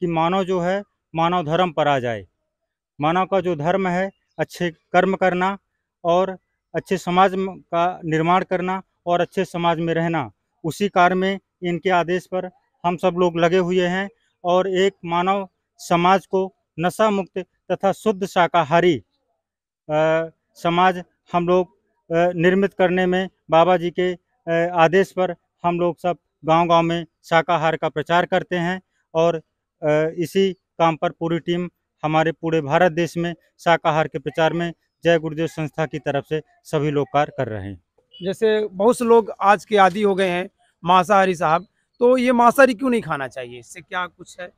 कि मानव जो है मानव धर्म पर आ जाए मानव का जो धर्म है अच्छे कर्म करना और अच्छे समाज का निर्माण करना और अच्छे समाज में रहना उसी कार्य में इनके आदेश पर हम सब लोग लगे हुए हैं और एक मानव समाज को नशा मुक्त तथा शुद्ध शाकाहारी समाज हम लोग निर्मित करने में बाबा जी के आदेश पर हम लोग सब गांव-गांव में शाकाहार का प्रचार करते हैं और इसी काम पर पूरी टीम हमारे पूरे भारत देश में शाकाहार के प्रचार में जय गुरुदेव संस्था की तरफ से सभी लोग कार्य कर रहे हैं जैसे बहुत से लोग आज के आदि हो गए हैं मांसाहारी साहब तो ये मांसाहारी क्यों नहीं खाना चाहिए इससे क्या कुछ है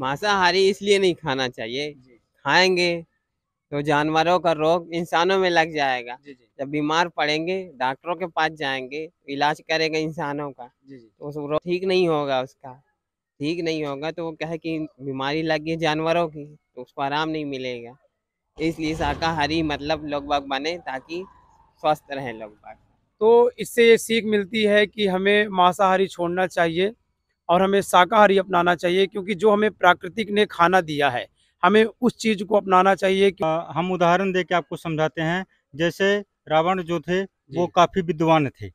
मांसाहारी इसलिए नहीं खाना चाहिए खाएंगे तो जानवरों का रोग इंसानों में लग जाएगा जी जी। जब बीमार पड़ेंगे डॉक्टरों के पास जाएंगे इलाज करेगा इंसानों का जी जी। तो रोग ठीक नहीं होगा उसका ठीक नहीं होगा तो वो कहे कि बीमारी गई जानवरों की तो उसको आराम नहीं मिलेगा इसलिए शाकाहारी मतलब लोग बाग बने ताकि स्वस्थ रहें लोग बाग तो इससे ये सीख मिलती है कि हमें मांसाहारी छोड़ना चाहिए और हमें शाकाहारी अपनाना चाहिए क्योंकि जो हमें प्राकृतिक ने खाना दिया है हमें उस चीज़ को अपनाना चाहिए कि हम उदाहरण दे के आपको समझाते हैं जैसे रावण जो थे वो काफ़ी विद्वान थे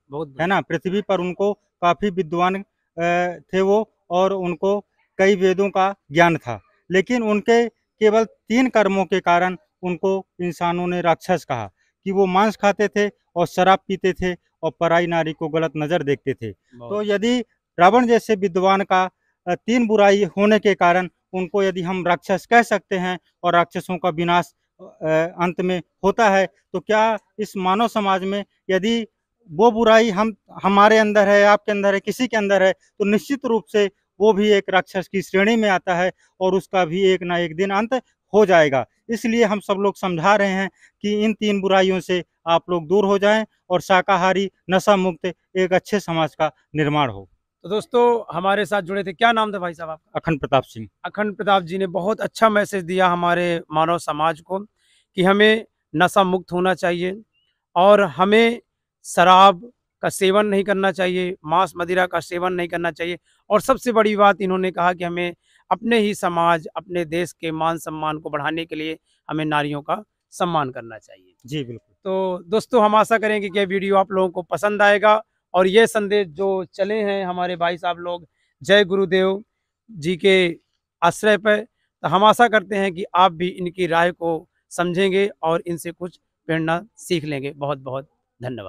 है ना पृथ्वी पर उनको काफ़ी विद्वान थे वो और उनको कई वेदों का ज्ञान था लेकिन उनके केवल तीन कर्मों के कारण उनको इंसानों ने राक्षस कहा कि वो मांस खाते थे और शराब पीते थे और पराई नारी को गलत नज़र देखते थे तो यदि रावण जैसे विद्वान का तीन बुराई होने के कारण उनको यदि हम राक्षस कह सकते हैं और राक्षसों का विनाश अंत में होता है तो क्या इस मानव समाज में यदि वो बुराई हम हमारे अंदर है आपके अंदर है किसी के अंदर है तो निश्चित रूप से वो भी एक राक्षस की श्रेणी में आता है और उसका भी एक ना एक दिन अंत हो जाएगा इसलिए हम सब लोग समझा रहे हैं कि इन तीन बुराइयों से आप लोग दूर हो जाएं और शाकाहारी नशा मुक्त एक अच्छे समाज का निर्माण हो तो दोस्तों हमारे साथ जुड़े थे क्या नाम था भाई साहब आपका अखंड प्रताप सिंह अखंड प्रताप जी ने बहुत अच्छा मैसेज दिया हमारे मानव समाज को कि हमें नशा मुक्त होना चाहिए और हमें शराब का सेवन नहीं करना चाहिए मांस मदिरा का सेवन नहीं करना चाहिए और सबसे बड़ी बात इन्होंने कहा कि हमें अपने ही समाज अपने देश के मान सम्मान को बढ़ाने के लिए हमें नारियों का सम्मान करना चाहिए जी बिल्कुल तो दोस्तों हम आशा करेंगे कि यह वीडियो आप लोगों को पसंद आएगा और ये संदेश जो चले हैं हमारे भाई साहब लोग जय गुरुदेव जी के आश्रय पर तो हम आशा करते हैं कि आप भी इनकी राय को समझेंगे और इनसे कुछ प्रेरणा सीख लेंगे बहुत बहुत धन्यवाद